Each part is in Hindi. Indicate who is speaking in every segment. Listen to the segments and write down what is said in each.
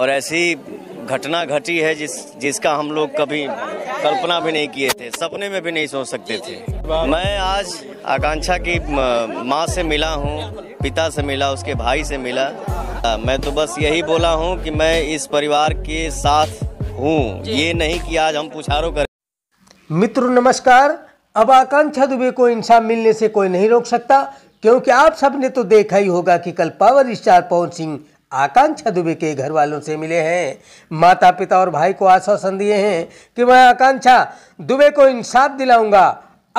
Speaker 1: और ऐसी घटना घटी है जिस जिसका हम लोग कभी कल्पना भी नहीं किए थे सपने में भी नहीं सोच सकते थे मैं आज आकांक्षा की माँ से मिला हूँ पिता से मिला उसके भाई से मिला मैं तो बस यही बोला हूँ कि मैं इस परिवार के साथ हूँ ये नहीं कि आज हम पुछारो करें
Speaker 2: मित्र नमस्कार अब आकांक्षा दुबे को इंसान मिलने से कोई नहीं रोक सकता क्योंकि आप सबने तो देखा ही होगा कि कल पावर स्टार पवन सिंह आकांक्षा दुबे के घर वालों से मिले हैं माता पिता और भाई को आश्वासन दिए हैं कि मैं आकांक्षा दुबे को इंसाफ दिलाऊंगा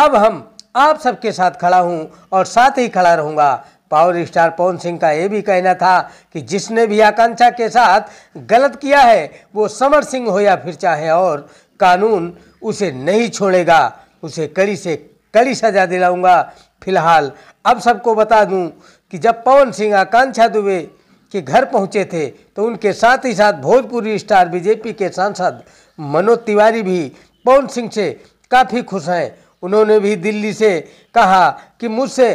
Speaker 2: अब हम आप सबके साथ खड़ा हूं और साथ ही खड़ा रहूंगा पावर स्टार पवन सिंह का यह भी कहना था कि जिसने भी आकांक्षा के साथ गलत किया है वो समर सिंह हो या फिर चाहे और कानून उसे नहीं छोड़ेगा उसे कड़ी से कड़ी सजा दिलाऊंगा फिलहाल अब सबको बता दूं कि जब पवन सिंह आकांक्षा दुबे के घर पहुंचे थे तो उनके साथ ही साथ भोजपुरी स्टार बीजेपी के सांसद मनोज तिवारी भी पवन सिंह से काफ़ी खुश हैं उन्होंने भी दिल्ली से कहा कि मुझसे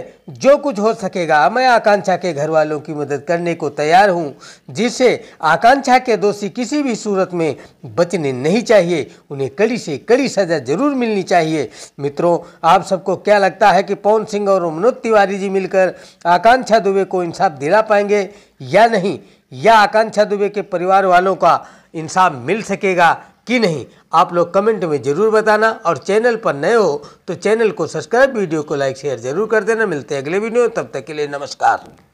Speaker 2: जो कुछ हो सकेगा मैं आकांक्षा के घर वालों की मदद करने को तैयार हूं जिससे आकांक्षा के दोषी किसी भी सूरत में बचने नहीं चाहिए उन्हें कड़ी से कड़ी सज़ा जरूर मिलनी चाहिए मित्रों आप सबको क्या लगता है कि पवन सिंह और मनोज तिवारी जी मिलकर आकांक्षा दुबे को इंसाफ दिला पाएंगे या नहीं या आकांक्षा दुबे के परिवार वालों का इंसाफ मिल सकेगा कि नहीं आप लोग कमेंट में ज़रूर बताना और चैनल पर नए हो तो चैनल को सब्सक्राइब वीडियो को लाइक शेयर ज़रूर कर देना मिलते हैं अगले वीडियो तब तक के लिए नमस्कार